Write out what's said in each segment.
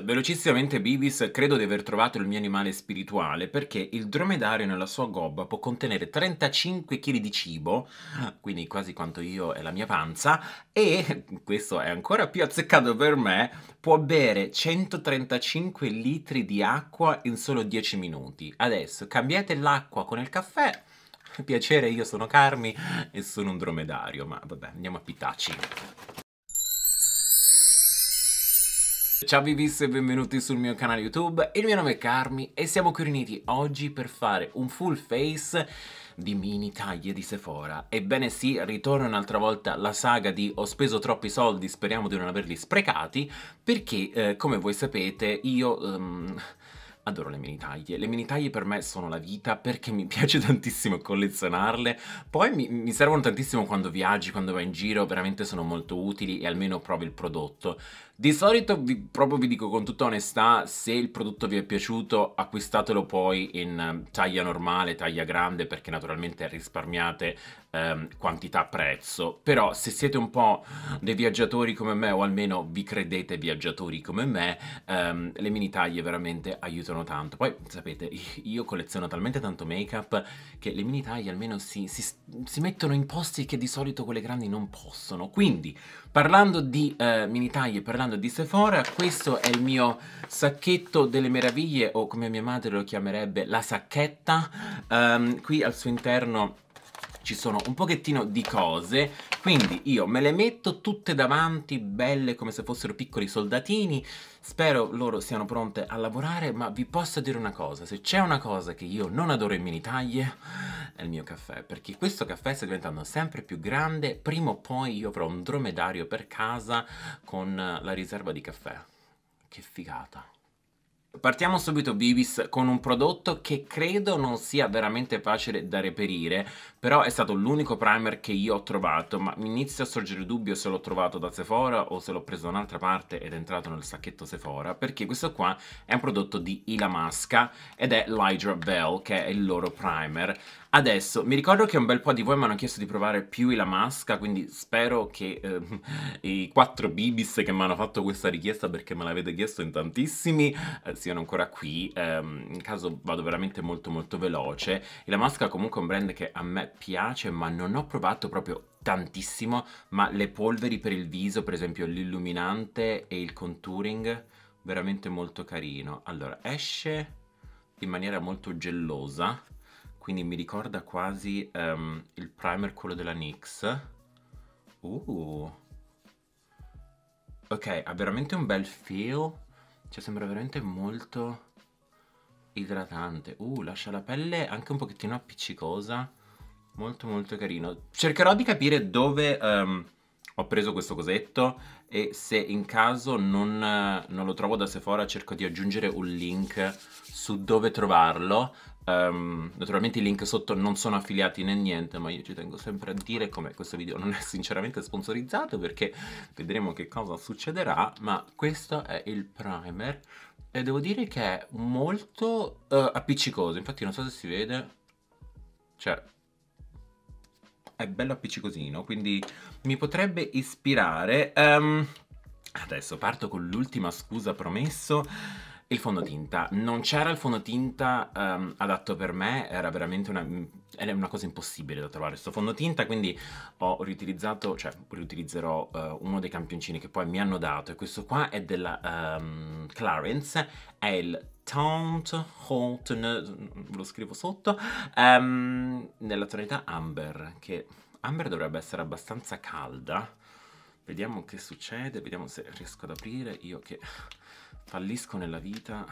Velocissimamente Bibis, credo di aver trovato il mio animale spirituale perché il dromedario nella sua gobba può contenere 35 kg di cibo, quindi quasi quanto io e la mia panza, e questo è ancora più azzeccato per me, può bere 135 litri di acqua in solo 10 minuti. Adesso cambiate l'acqua con il caffè. Piacere, io sono Carmi e sono un dromedario, ma vabbè, andiamo a pitacci. Ciao Vivis e benvenuti sul mio canale YouTube, il mio nome è Carmi e siamo qui riuniti oggi per fare un full face di mini taglie di Sephora. Ebbene sì, ritorna un'altra volta la saga di ho speso troppi soldi, speriamo di non averli sprecati, perché eh, come voi sapete io... Um, Adoro le mini taglie, le mini taglie per me sono la vita perché mi piace tantissimo collezionarle, poi mi, mi servono tantissimo quando viaggi, quando vai in giro, veramente sono molto utili e almeno provi il prodotto. Di solito vi, proprio vi dico con tutta onestà, se il prodotto vi è piaciuto acquistatelo poi in eh, taglia normale, taglia grande perché naturalmente risparmiate ehm, quantità-prezzo, però se siete un po' dei viaggiatori come me o almeno vi credete viaggiatori come me, ehm, le mini taglie veramente aiutano tanto. Poi sapete, io colleziono talmente tanto make-up che le mini taglie almeno si, si, si, mettono in posti che di solito quelle grandi non possono. Quindi, parlando di eh, mini taglie, parlando di Sephora, questo è il mio sacchetto delle meraviglie o come mia madre lo chiamerebbe la sacchetta. Um, qui al suo interno ci sono un pochettino di cose, quindi io me le metto tutte davanti, belle come se fossero piccoli soldatini, spero loro siano pronte a lavorare, ma vi posso dire una cosa, se c'è una cosa che io non adoro in mini taglie, è il mio caffè, perché questo caffè sta diventando sempre più grande, prima o poi io avrò un dromedario per casa con la riserva di caffè. Che figata! Partiamo subito Bibis con un prodotto che credo non sia veramente facile da reperire, però è stato l'unico primer che io ho trovato, ma mi inizia a sorgere il dubbio se l'ho trovato da Sephora o se l'ho preso da un'altra parte ed è entrato nel sacchetto Sephora, perché questo qua è un prodotto di Ilamasca ed è l'Hydra Bell, che è il loro primer. Adesso, mi ricordo che un bel po' di voi mi hanno chiesto di provare più la maschera, quindi spero che eh, i quattro bibis che mi hanno fatto questa richiesta, perché me l'avete chiesto in tantissimi, eh, siano ancora qui. Eh, in caso vado veramente molto molto veloce. E la masca comunque è un brand che a me piace, ma non ho provato proprio tantissimo, ma le polveri per il viso, per esempio l'illuminante e il contouring, veramente molto carino. Allora, esce in maniera molto gelosa quindi mi ricorda quasi um, il primer quello della NYX. Uh. Ok, ha veramente un bel feel, cioè sembra veramente molto idratante. Uh, lascia la pelle anche un pochettino appiccicosa, molto molto carino. Cercherò di capire dove... Um, ho preso questo cosetto e se in caso non, non, lo trovo da Sephora cerco di aggiungere un link su dove trovarlo Um, naturalmente i link sotto non sono affiliati né niente, ma io ci tengo sempre a dire come questo video non è sinceramente sponsorizzato perché vedremo che cosa succederà, ma questo è il primer e devo dire che è molto uh, appiccicoso, infatti non so se si vede, cioè è bello appiccicosino, quindi mi potrebbe ispirare. Um, adesso parto con l'ultima scusa promesso il fondotinta, non c'era il fondotinta um, adatto per me, era veramente una, era una, cosa impossibile da trovare sto fondotinta, quindi ho riutilizzato, cioè riutilizzerò uh, uno dei campioncini che poi mi hanno dato e questo qua è della um, ehm, Clarence, è il Taunt Haunton, lo scrivo sotto, um, nella tonalità Amber, che Amber dovrebbe essere abbastanza calda, vediamo che succede, vediamo se riesco ad aprire, io che fallisco nella vita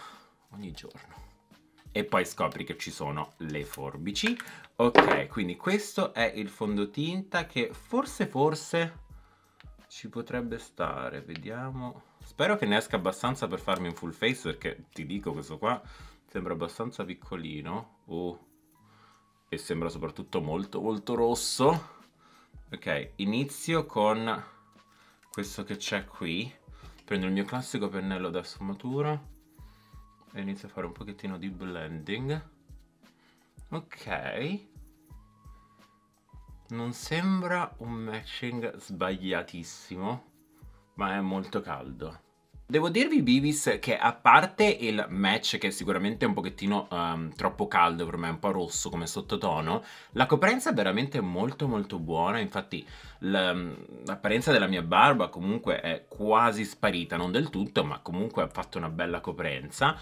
ogni giorno e poi scopri che ci sono le forbici ok quindi questo è il fondotinta che forse forse ci potrebbe stare vediamo spero che ne esca abbastanza per farmi un full face perché ti dico questo qua sembra abbastanza piccolino oh. e sembra soprattutto molto molto rosso ok inizio con questo che c'è qui prendo il mio classico pennello da sfumatura e inizio a fare un pochettino di blending ok non sembra un matching sbagliatissimo ma è molto caldo Devo dirvi Beavis, che a parte il match che è sicuramente un pochettino um, troppo caldo per me, un po' rosso come sottotono, la coprenza è veramente molto molto buona, infatti ehm, l'apparenza della mia barba comunque è quasi sparita, non del tutto, ma comunque ha fatto una bella coprenza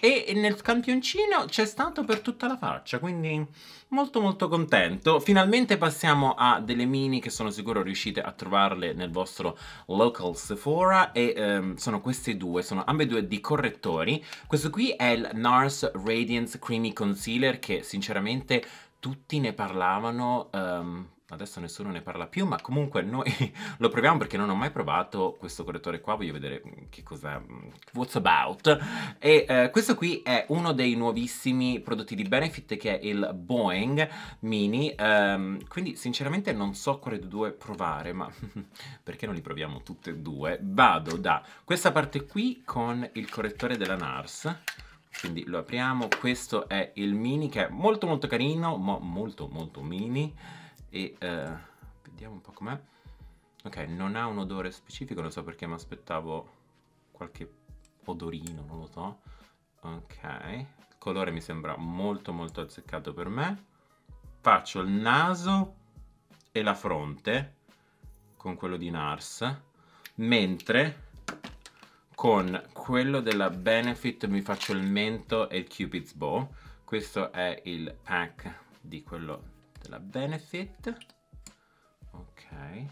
e nel campioncino c'è stato per tutta la faccia, quindi molto molto contento. Finalmente passiamo a delle mini che sono sicuro riuscite a trovarle nel vostro local Sephora e ehm, sono queste due, sono ambedue di correttori. Questo qui è il NARS Radiance Creamy Concealer che sinceramente tutti ne parlavano ehm, adesso nessuno ne parla più, ma comunque noi lo proviamo perché non ho mai provato questo correttore qua, voglio vedere mm, che cos'è, mm, what's about. E eh, questo qui è uno dei nuovissimi prodotti di Benefit che è il Boeing Mini, um, quindi sinceramente non so quale dei due provare, ma perché non li proviamo tutti e due? Vado da questa parte qui con il correttore della NARS quindi lo apriamo questo è il mini che è molto molto carino ma molto molto mini e eh, vediamo un po' com'è ok non ha un odore specifico non so perché mi aspettavo qualche odorino non lo so ok il colore mi sembra molto molto azzeccato per me faccio il naso e la fronte con quello di Nars mentre con quello della Benefit mi faccio il mento e il Cupid's Bow questo è il pack di quello la Benefit. Ok. I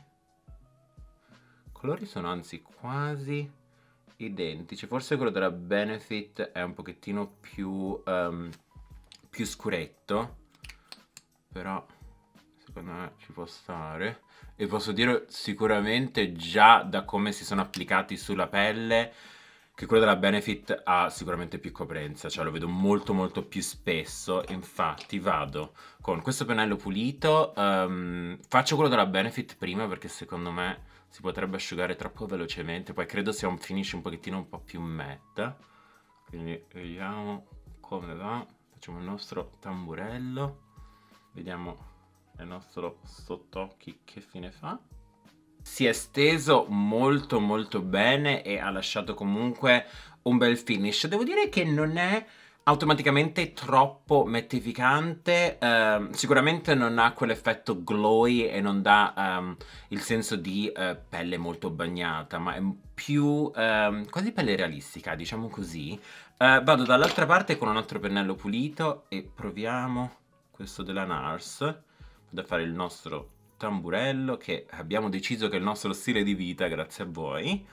Colori sono anzi quasi identici. Forse quello della Benefit è un pochettino più, um, più scuretto. Però secondo me ci può stare. E posso dire sicuramente già da come si sono applicati sulla pelle che quello della Benefit ha sicuramente più coprenza, cioè lo vedo molto molto più spesso, infatti vado con questo pennello pulito, um, faccio quello della Benefit prima perché secondo me si potrebbe asciugare troppo velocemente, poi credo sia un finish un pochettino un po' più matte, quindi vediamo come va, facciamo il nostro tamburello, vediamo il nostro sottocchi che fine fa si è steso molto molto bene e ha lasciato comunque un bel finish. Devo dire che non è automaticamente troppo mattificante, eh, sicuramente non ha quell'effetto glowy e non dà ehm, il senso di eh, pelle molto bagnata, ma è più ehm, quasi pelle realistica, diciamo così. Eh, vado dall'altra parte con un altro pennello pulito e proviamo questo della NARS, vado a fare il nostro tamburello che abbiamo deciso che è il nostro stile di vita grazie a voi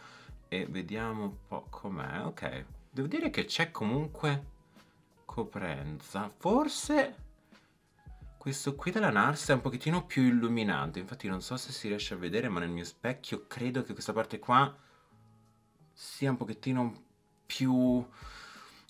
e vediamo un po' com'è ok devo dire che c'è comunque coprenza forse questo qui della Nars è un pochettino più illuminante infatti non so se si riesce a vedere ma nel mio specchio credo che questa parte qua sia un pochettino più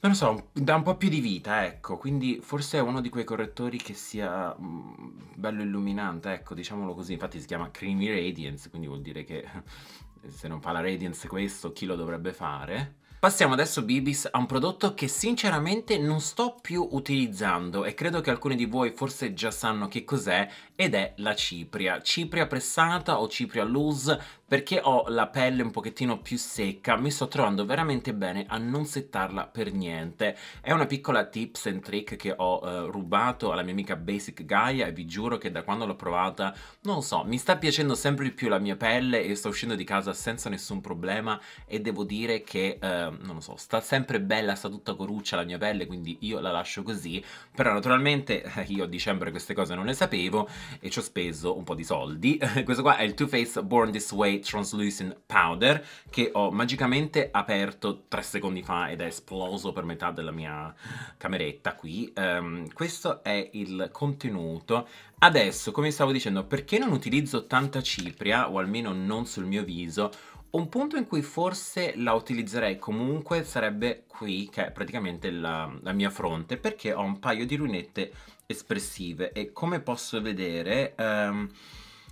non lo so, dà un po' più di vita, ecco, quindi forse è uno di quei correttori che sia mh, mm, bello illuminante, ecco, diciamolo così, infatti si chiama Creamy Radiance, quindi vuol dire che se non fa la Radiance questo, chi lo dovrebbe fare? Passiamo adesso Bibis a un prodotto che sinceramente non sto più utilizzando e credo che alcuni di voi forse già sanno che cos'è ed è la cipria. Cipria pressata o cipria loose perché ho la pelle un pochettino più secca mi sto trovando veramente bene a non settarla per niente è una piccola tips and trick che ho eh, rubato alla mia amica Basic Gaia e vi giuro che da quando l'ho provata non so mi sta piacendo sempre di più la mia pelle e sto uscendo di casa senza nessun problema e devo dire che eh, non lo so sta sempre bella sta tutta coruccia la mia pelle quindi io la lascio così però naturalmente eh, io a dicembre queste cose non le sapevo e ci ho speso un po' di soldi questo qua è il Too Faced Born This Way Spray Translucent Powder che ho magicamente aperto tre secondi fa ed è esploso per metà della mia cameretta qui. Um, questo è il contenuto. Adesso, come stavo dicendo, perché non utilizzo tanta cipria, o almeno non sul mio viso, un punto in cui forse la utilizzerei comunque sarebbe qui, che è praticamente la, la, mia fronte, perché ho un paio di lunette espressive e come posso vedere... Um,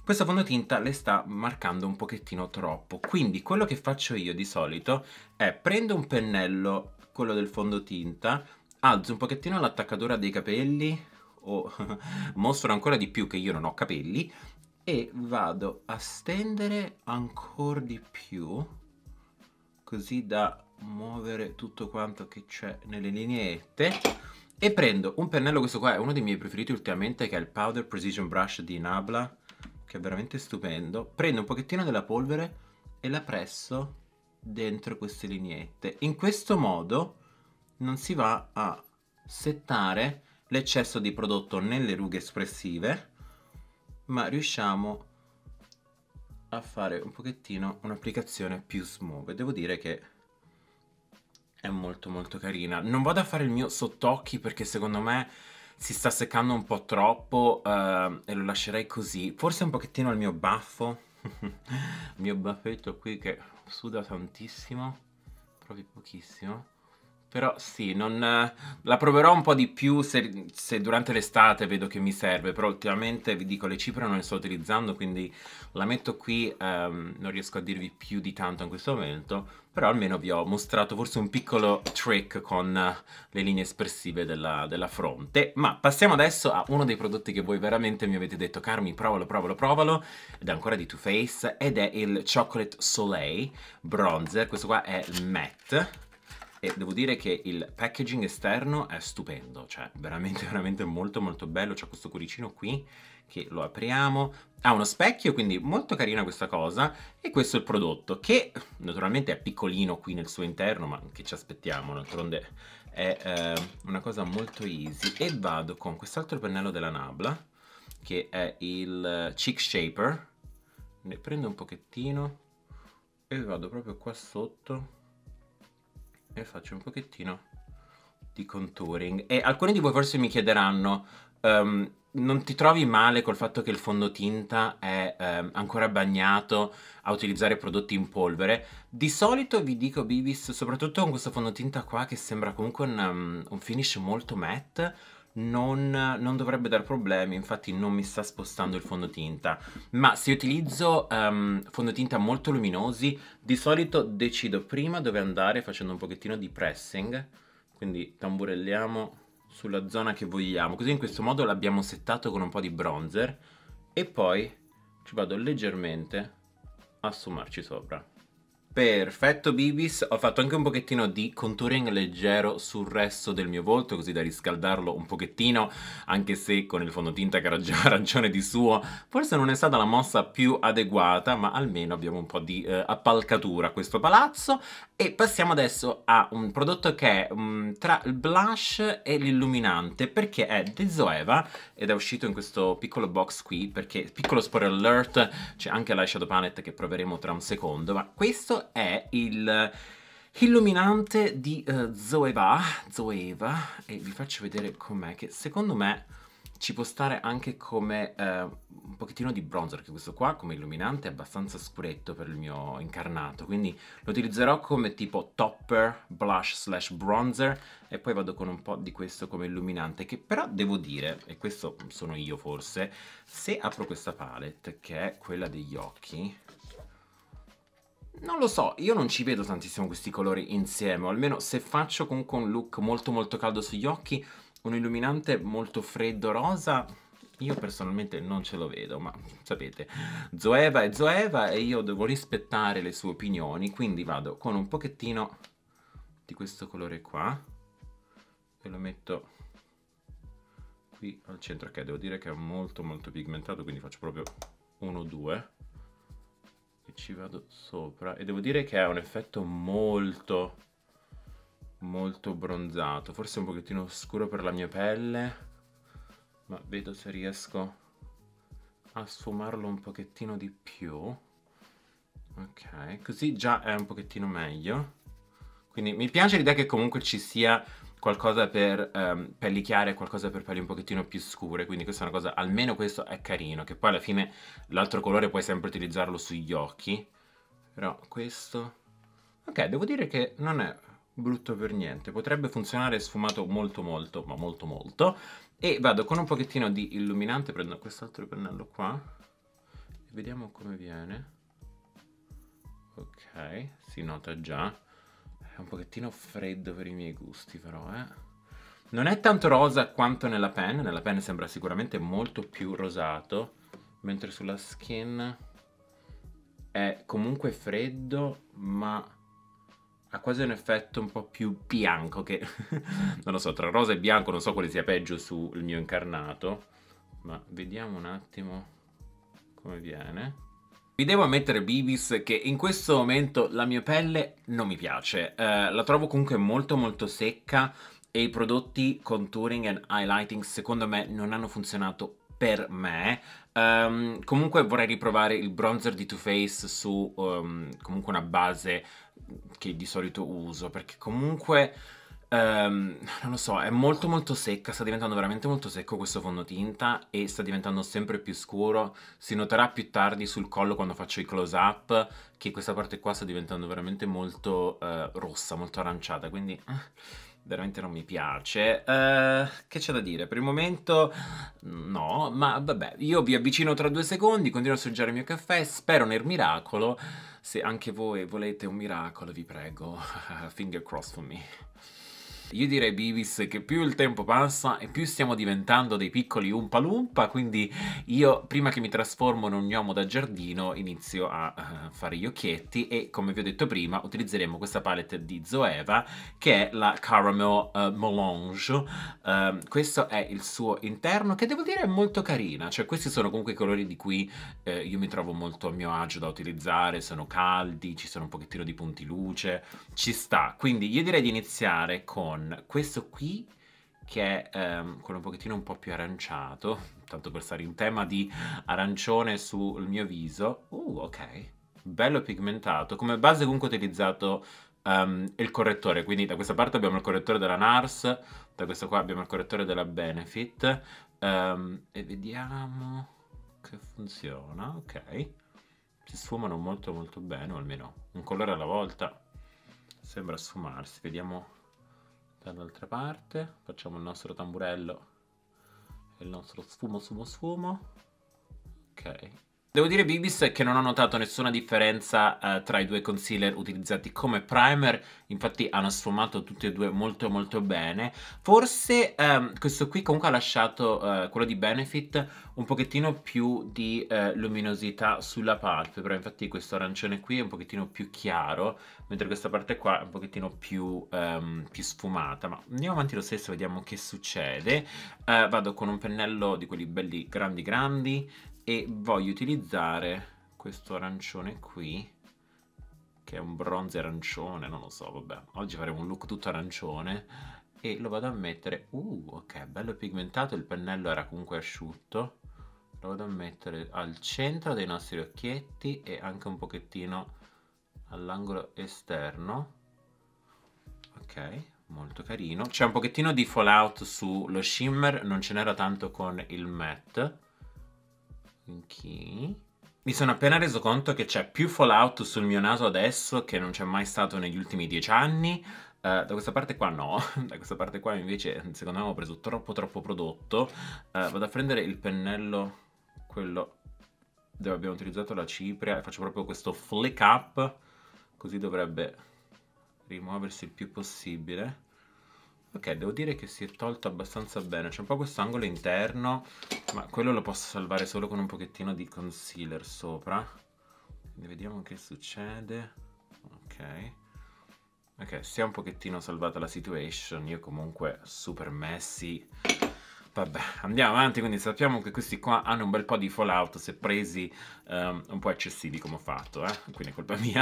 questo fondotinta le sta marcando un pochettino troppo, quindi quello che faccio io di solito è prendo un pennello, quello del fondotinta, alzo un pochettino l'attaccatura dei capelli, o mostro ancora di più che io non ho capelli, e vado a stendere ancora di più, così da muovere tutto quanto che c'è nelle lineette, e prendo un pennello, questo qua è uno dei miei preferiti ultimamente, che è il Powder Precision Brush di Nabla, che è veramente stupendo, prendo un pochettino della polvere e la presso dentro queste lineette. In questo modo non si va a settare l'eccesso di prodotto nelle rughe espressive, ma riusciamo a fare un pochettino un'applicazione più smooth. Devo dire che è molto molto carina. Non vado a fare il mio sott'occhi perché secondo me si sta seccando un po' troppo uh, e lo lascerei così. Forse un pochettino al mio baffo, il mio baffetto qui che suda tantissimo, proprio pochissimo. Però sì, non, la proverò un po' di più se, se durante l'estate vedo che mi serve, però ultimamente vi dico le cipre non le sto utilizzando, quindi la metto qui, um, non riesco a dirvi più di tanto in questo momento, però almeno vi ho mostrato forse un piccolo trick con le linee espressive della, della fronte. Ma passiamo adesso a uno dei prodotti che voi veramente mi avete detto, Carmi, provalo, provalo, provalo, ed è ancora di Too Faced, ed è il Chocolate Soleil Bronzer, questo qua è il matte e devo dire che il packaging esterno è stupendo, cioè veramente veramente molto molto bello, c'è questo cuoricino qui che lo apriamo, ha uno specchio quindi molto carina questa cosa e questo è il prodotto che naturalmente è piccolino qui nel suo interno ma che ci aspettiamo, d'altronde è eh, una cosa molto easy e vado con quest'altro pennello della Nabla che è il eh, Cheek Shaper, ne prendo un pochettino e vado proprio qua sotto e faccio un pochettino di contouring. E alcuni di voi forse mi chiederanno, um, non ti trovi male col fatto che il fondotinta è eh, ancora bagnato a utilizzare prodotti in polvere? Di solito vi dico, Bibis, soprattutto con questo fondotinta qua che sembra comunque un, um, un finish molto matte, non, non, dovrebbe dar problemi, infatti non mi sta spostando il fondotinta. Ma se utilizzo um, fondotinta molto luminosi, di solito decido prima dove andare facendo un pochettino di pressing, quindi tamburelliamo sulla zona che vogliamo, così in questo modo l'abbiamo settato con un po' di bronzer e poi ci vado leggermente a sfumarci sopra. Perfetto Bibis, ho fatto anche un pochettino di contouring leggero sul resto del mio volto così da riscaldarlo un pochettino anche se con il fondotinta che era già ragione di suo forse non è stata la mossa più adeguata ma almeno abbiamo un po' di eh, appalcatura a questo palazzo e passiamo adesso a un prodotto che è mh, mm, tra il blush e l'illuminante perché è di Zoeva ed è uscito in questo piccolo box qui perché piccolo spoiler alert c'è anche l'eyeshadow palette che proveremo tra un secondo ma questo è il illuminante di uh, Zoeva, Zoeva, e vi faccio vedere com'è, che secondo me ci può stare anche come uh, un pochettino di bronzer, perché questo qua come illuminante è abbastanza scuretto per il mio incarnato, quindi lo utilizzerò come tipo topper, blush slash bronzer, e poi vado con un po' di questo come illuminante, che però devo dire, e questo sono io forse, se apro questa palette, che è quella degli occhi, non lo so, io non ci vedo tantissimo questi colori insieme, o almeno se faccio comunque un look molto molto caldo sugli occhi, un illuminante molto freddo rosa, io personalmente non ce lo vedo, ma sapete, Zoeva è Zoeva e io devo rispettare le sue opinioni, quindi vado con un pochettino di questo colore qua e lo metto qui al centro, ok, devo dire che è molto molto pigmentato, quindi faccio proprio 1-2 e ci vado sopra e devo dire che ha un effetto molto molto bronzato forse un pochettino scuro per la mia pelle ma vedo se riesco a sfumarlo un pochettino di più ok così già è un pochettino meglio quindi mi piace l'idea che comunque ci sia qualcosa per ehm, pelli chiare e qualcosa per pelli un pochettino più scure, quindi questa è una cosa, almeno questo è carino, che poi alla fine l'altro colore puoi sempre utilizzarlo sugli occhi, però questo... Ok, devo dire che non è brutto per niente, potrebbe funzionare sfumato molto molto, ma molto molto, e vado con un pochettino di illuminante, prendo quest'altro pennello qua, e vediamo come viene. Ok, si nota già è un pochettino freddo per i miei gusti però, eh. Non è tanto rosa quanto nella pen, nella pen sembra sicuramente molto più rosato, mentre sulla skin è comunque freddo, ma ha quasi un effetto un po' più bianco che... non lo so, tra rosa e bianco non so quale sia peggio sul mio incarnato, ma vediamo un attimo come viene. Vi devo ammettere, Bibis, che in questo momento la mia pelle non mi piace. Eh, la trovo comunque molto molto secca e i prodotti contouring and highlighting secondo me non hanno funzionato per me. Um, comunque vorrei riprovare il bronzer di Too Faced su um, comunque una base che di solito uso perché comunque Um, non lo so, è molto molto secca, sta diventando veramente molto secco questo fondotinta e sta diventando sempre più scuro. Si noterà più tardi sul collo quando faccio i close up che questa parte qua sta diventando veramente molto uh, rossa, molto aranciata, quindi eh, veramente non mi piace. Uh, che c'è da dire? Per il momento no, ma vabbè, io vi avvicino tra due secondi, continuo a assaggiare il mio caffè, spero nel miracolo. Se anche voi volete un miracolo, vi prego, finger cross for me. Io direi Bibis, che più il tempo passa e più stiamo diventando dei piccoli umpa umpalumpa, quindi io prima che mi trasformo in un gnomo da giardino inizio a uh, fare gli occhietti e come vi ho detto prima utilizzeremo questa palette di Zoeva che è la Caramel uh, Melange. Uh, questo è il suo interno che devo dire è molto carina, cioè questi sono comunque i colori di cui eh, io mi trovo molto a mio agio da utilizzare, sono caldi, ci sono un pochettino di punti luce, ci sta. Quindi io direi di iniziare con con questo qui che è ehm, quello un pochettino un po' più aranciato, tanto per stare in tema di arancione sul mio viso. Uh, ok, bello pigmentato. Come base comunque ho utilizzato um, il correttore, quindi da questa parte abbiamo il correttore della NARS, da questa qua abbiamo il correttore della Benefit, um, e vediamo che funziona, ok. Si sfumano molto molto bene, o almeno un colore alla volta. Sembra sfumarsi, vediamo dall'altra parte facciamo il nostro tamburello e il nostro sfumo sfumo sfumo ok Devo dire Bibis che non ho notato nessuna differenza eh, tra i due concealer utilizzati come primer, infatti hanno sfumato tutti e due molto molto bene. Forse ehm, questo qui comunque ha lasciato eh, quello di Benefit un pochettino più di eh, luminosità sulla palpebra, infatti questo arancione qui è un pochettino più chiaro, mentre questa parte qua è un pochettino più, ehm, più sfumata. Ma andiamo avanti lo stesso, vediamo che succede. Eh, vado con un pennello di quelli belli grandi grandi, e voglio utilizzare questo arancione qui che è un bronze arancione, non lo so, vabbè, oggi faremo un look tutto arancione e lo vado a mettere, uh, ok, bello pigmentato, il pennello era comunque asciutto, lo vado a mettere al centro dei nostri occhietti e anche un pochettino all'angolo esterno, ok, molto carino, c'è un pochettino di fallout sullo shimmer, non ce n'era tanto con il matte, Ok. Mi sono appena reso conto che c'è più fallout sul mio naso adesso che non c'è mai stato negli ultimi dieci anni. Uh, da questa parte qua no, da questa parte qua invece secondo me ho preso troppo troppo prodotto. Uh, vado a prendere il pennello, quello dove abbiamo utilizzato la cipria faccio proprio questo flick up, così dovrebbe rimuoversi il più possibile. Ok, devo dire che si è tolto abbastanza bene. C'è un po' questo angolo interno, ma quello lo posso salvare solo con un pochettino di concealer sopra. Quindi vediamo che succede. Ok. Ok, si è un pochettino salvata la situation. Io comunque super messi Vabbè, andiamo avanti, quindi sappiamo che questi qua hanno un bel po' di fallout se presi um, un po' eccessivi come ho fatto, eh? quindi è colpa mia.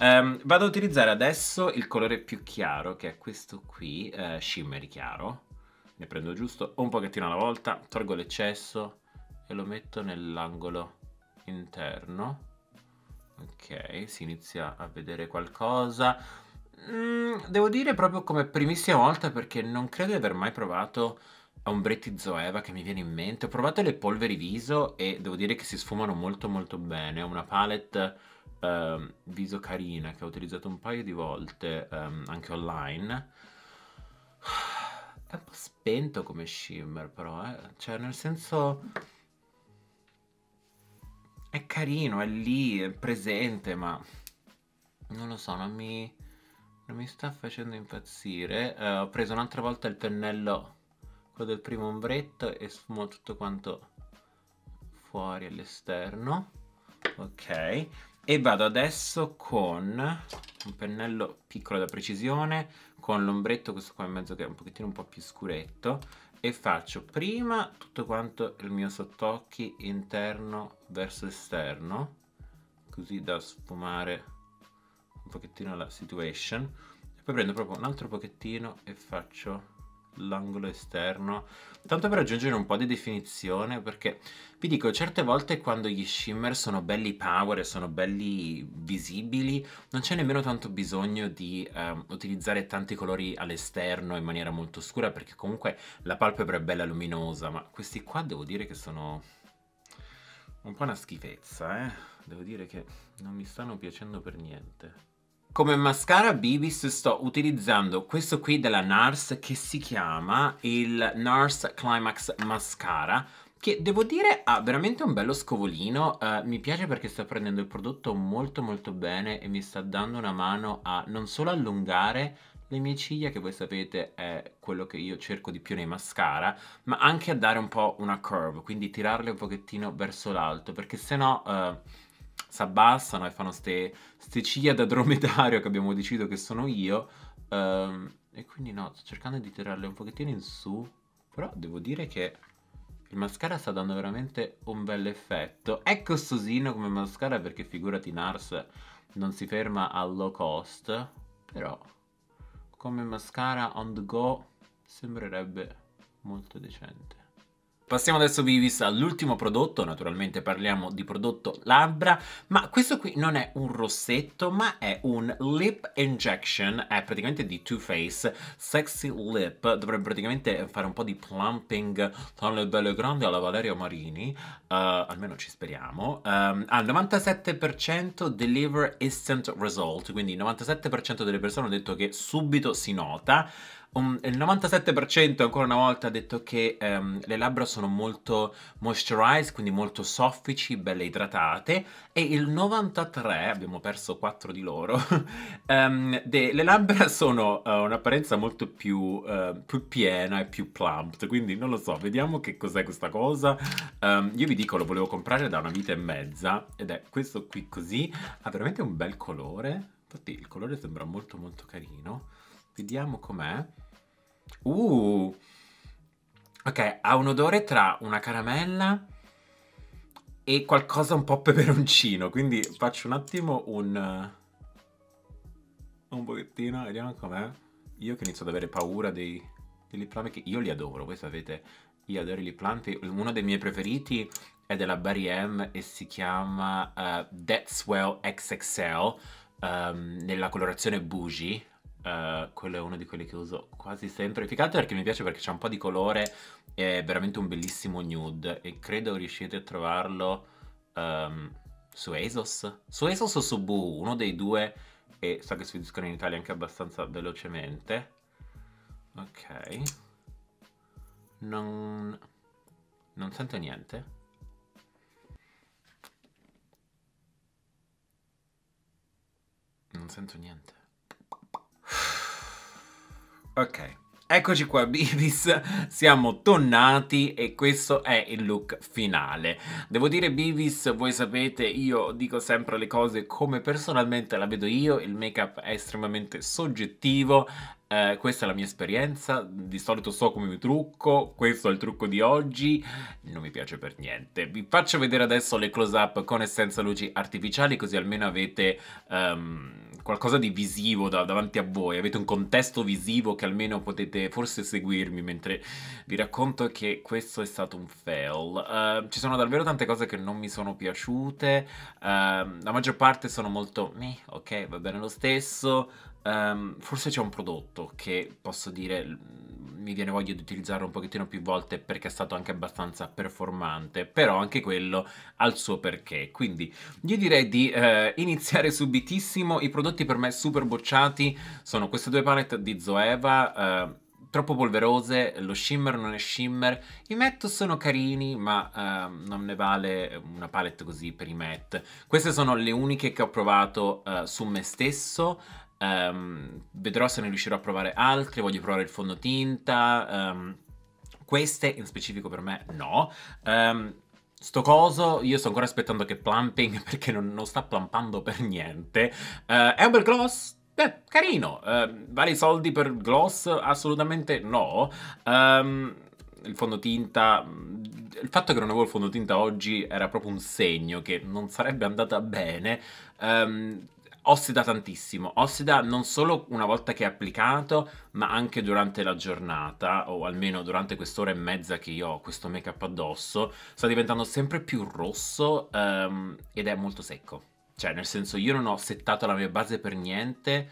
Um, vado a utilizzare adesso il colore più chiaro, che è questo qui, uh, eh, shimmery chiaro. Ne prendo giusto un pochettino alla volta, tolgo l'eccesso e lo metto nell'angolo interno. Ok, si inizia a vedere qualcosa. Mm, devo dire proprio come primissima volta perché non credo di aver mai provato a Zoeva che mi viene in mente. Ho provato le polveri viso e devo dire che si sfumano molto molto bene. Ho una palette eh, viso carina che ho utilizzato un paio di volte eh, anche online. È un po' spento come shimmer però, eh. Cioè nel senso... È carino, è lì, è presente, ma... Non lo so, non mi... Non mi sta facendo impazzire. Eh, ho preso un'altra volta il pennello quello del primo ombretto e sfumo tutto quanto fuori all'esterno ok e vado adesso con un pennello piccolo da precisione con l'ombretto questo qua in mezzo che è un pochettino un po' più scuretto e faccio prima tutto quanto il mio sottocchi interno verso esterno così da sfumare un pochettino la situation e poi prendo proprio un altro pochettino e faccio l'angolo esterno tanto per aggiungere un po' di definizione perché vi dico certe volte quando gli shimmer sono belli power e sono belli visibili non c'è nemmeno tanto bisogno di eh, utilizzare tanti colori all'esterno in maniera molto scura perché comunque la palpebra è bella luminosa ma questi qua devo dire che sono un po' una schifezza eh devo dire che non mi stanno piacendo per niente come mascara Bibis sto utilizzando questo qui della NARS che si chiama il NARS Climax Mascara che devo dire ha veramente un bello scovolino, uh, mi piace perché sta prendendo il prodotto molto molto bene e mi sta dando una mano a non solo allungare le mie ciglia che voi sapete è quello che io cerco di più nei mascara ma anche a dare un po' una curve quindi tirarle un pochettino verso l'alto perché sennò... uh, si abbassano e fanno ste, ste ciglia da dromedario che abbiamo deciso che sono io. Um, e quindi no, sto cercando di tirarle un pochettino in su. Però devo dire che il mascara sta dando veramente un bel effetto. È costosino come mascara perché figurati Nars non si ferma al low cost. Però come mascara on the go sembrerebbe molto decente. Passiamo adesso Vivis all'ultimo prodotto, naturalmente parliamo di prodotto labbra, ma questo qui non è un rossetto, ma è un lip injection, è praticamente di Too Faced Sexy Lip, dovrebbe praticamente fare un po' di plumping tra le belle grandi alla Valeria Marini, uh, almeno ci speriamo, um, al 97% deliver instant result, quindi il 97% delle persone hanno detto che subito si nota, un, um, il 97% ancora una volta ha detto che um, le labbra sono molto moisturized, quindi molto soffici, belle idratate, e il 93%, abbiamo perso 4 di loro, um, de, le labbra sono uh, un'apparenza molto più, uh, più, piena e più plumped, quindi non lo so, vediamo che cos'è questa cosa. Um, io vi dico, lo volevo comprare da una vita e mezza, ed è questo qui così, ha veramente un bel colore, infatti il colore sembra molto molto carino. Vediamo com'è. Uh. Ok, ha un odore tra una caramella e qualcosa un po' peperoncino, quindi faccio un attimo un... Eh, un pochettino, vediamo com'è. Io che inizio ad avere paura dei, dei lip plump, che io li adoro, voi sapete, io adoro i lip plump, uno dei miei preferiti è della Barry M e si chiama uh, That's XXL um, ehm, nella colorazione Bougie, eh, quello è uno di quelli che uso quasi sempre. Più perché mi piace perché c'è un po' di colore. È veramente un bellissimo nude. E credo riuscite a trovarlo um, su Asos. Su Asos o su Boo? Uno dei due. E so che si sfiduiscono in Italia anche abbastanza velocemente. Ok. Non... Non sento niente. Non sento niente. Ok. Eccoci qua Bibis. siamo tornati e questo è il look finale. Devo dire Bibis, voi sapete, io dico sempre le cose come personalmente la vedo io, il make-up è estremamente soggettivo, eh, questa è la mia esperienza, di solito so come mi trucco, questo è il trucco di oggi, non mi piace per niente. Vi faccio vedere adesso le close up con e senza luci artificiali così almeno avete um, qualcosa di visivo da, davanti a voi, avete un contesto visivo che almeno potete forse seguirmi mentre vi racconto che questo è stato un fail. Uh, ci sono davvero tante cose che non mi sono piaciute, uh, la maggior parte sono molto me, ok, va bene lo stesso. Um, forse c'è un prodotto che posso dire mi viene voglia di utilizzarlo un pochettino più volte perché è stato anche abbastanza performante, però anche quello ha il suo perché. Quindi io direi di eh, iniziare subitissimo, i prodotti per me super bocciati sono queste due palette di Zoeva, eh, troppo polverose, lo shimmer non è shimmer, i matte sono carini ma uh, non ne vale una palette così per i matte. Queste sono le uniche che ho provato uh, su me stesso, Um, vedrò se ne riuscirò a provare altre, voglio provare il fondotinta, um, queste in specifico per me no. Um, sto coso, io sto ancora aspettando che plumping perché non, non sta plumpando per niente. Uh, eh, Amber Gloss, beh, carino, uh, vale i soldi per Gloss? Assolutamente no. Um, il fondotinta il fatto che non avevo il fondotinta oggi era proprio un segno che non sarebbe andata bene um, ossida tantissimo, ossida non solo una volta che è applicato, ma anche durante la giornata, o almeno durante quest'ora e mezza che io ho questo make-up addosso, sta diventando sempre più rosso um, ed è molto secco. Cioè, nel senso, io non ho settato la mia base per niente,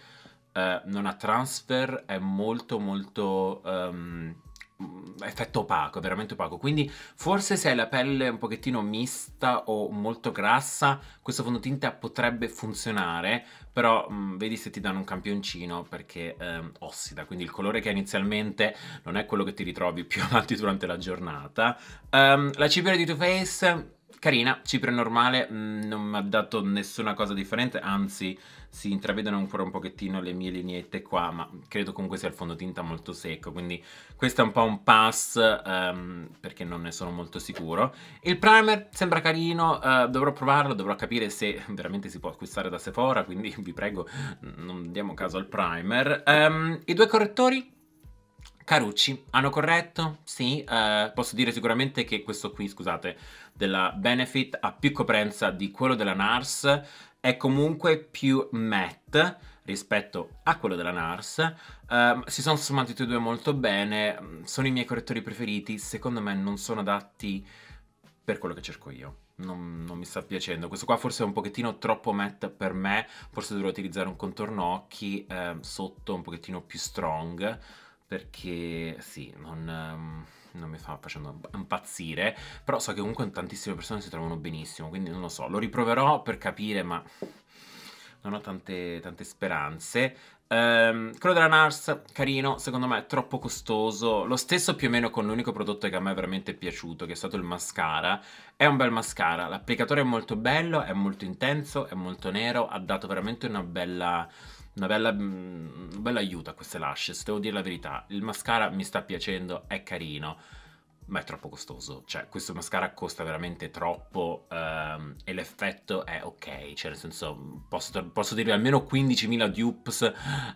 uh, non ha transfer, è molto molto... Um, Mm, effetto opaco, veramente opaco. Quindi forse se hai la pelle un pochettino mista o molto grassa, questo fondotinta potrebbe funzionare, però mh, mm, vedi se ti danno un campioncino perché ehm, ossida, quindi il colore che inizialmente non è quello che ti ritrovi più avanti durante la giornata. Um, la cipria di Too Faced, carina, cipria normale, mh, mm, non mi ha dato nessuna cosa differente, anzi si intravedono ancora un pochettino le mie lineette qua, ma credo comunque sia il fondotinta molto secco, quindi questo è un po' un pass um, perché non ne sono molto sicuro. Il primer sembra carino, uh, dovrò provarlo, dovrò capire se veramente si può acquistare da Sephora, quindi vi prego non diamo caso al primer. Um, I due correttori Carucci, hanno corretto? Sì, eh, posso dire sicuramente che questo qui, scusate, della Benefit ha più coprenza di quello della NARS è comunque più matte rispetto a quello della NARS. Uh, si sono sommati tutti e due molto bene, sono i miei correttori preferiti, secondo me non sono adatti per quello che cerco io. Non, non mi sta piacendo. Questo qua forse è un pochettino troppo matte per me, forse dovrò utilizzare un contorno occhi eh, sotto un pochettino più strong, perché sì, non... Um non mi fa facendo impazzire, però so che comunque tantissime persone si trovano benissimo, quindi non lo so, lo riproverò per capire, ma non ho tante, tante speranze. Um, quello della NARS, carino, secondo me è troppo costoso. Lo stesso più o meno con l'unico prodotto che a me è veramente piaciuto, che è stato il mascara. È un bel mascara, l'applicatore è molto bello, è molto intenso, è molto nero, ha dato veramente una bella una bella, mm, un bel aiuto a queste lashes, devo dire la verità. Il mascara mi sta piacendo, è carino ma è troppo costoso, cioè questo mascara costa veramente troppo ehm, e l'effetto è ok, cioè nel senso posso, posso dirvi almeno 15.000 dupes,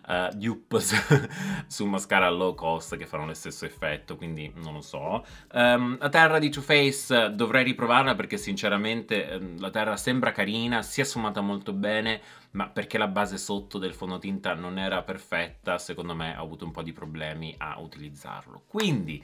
uh, dupes su mascara low cost che fanno lo stesso effetto, quindi non lo so. Um, la terra di Too Faced dovrei riprovarla perché sinceramente ehm, la terra sembra carina, si è sfumata molto bene, ma perché la base sotto del fondotinta non era perfetta, secondo me ho avuto un po' di problemi a utilizzarlo. Quindi...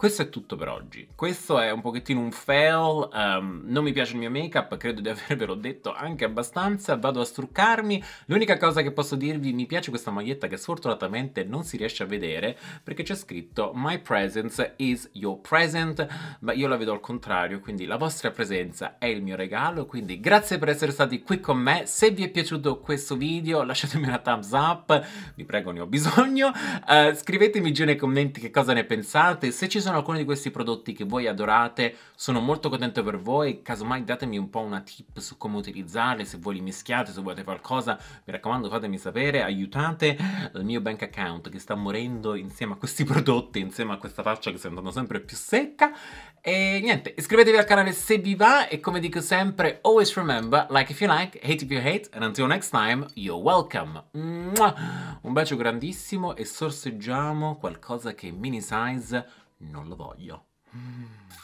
Questo è tutto per oggi. Questo è un pochettino un fail, um, non mi piace il mio make-up, credo di avervelo detto anche abbastanza, vado a struccarmi. L'unica cosa che posso dirvi, mi piace questa maglietta che sfortunatamente non si riesce a vedere perché c'è scritto My presence is your present, ma io la vedo al contrario, quindi la vostra presenza è il mio regalo, quindi grazie per essere stati qui con me. Se vi è piaciuto questo video lasciatemi una thumbs up, vi prego ne ho bisogno, uh, scrivetemi giù nei commenti che cosa ne pensate, se ci sono sono alcuni di questi prodotti che voi adorate, sono molto contento per voi, casomai datemi un po' una tip su come utilizzarli, se voi li mischiate, se volete qualcosa, mi raccomando fatemi sapere, aiutate il mio bank account che sta morendo insieme a questi prodotti, insieme a questa faccia che sta andando sempre più secca e niente, iscrivetevi al canale se vi va e come dico sempre, always remember, like if you like, hate if you hate, and until next time, you're welcome. Un bacio grandissimo e sorseggiamo qualcosa che è mini size non lo voglio. Mm.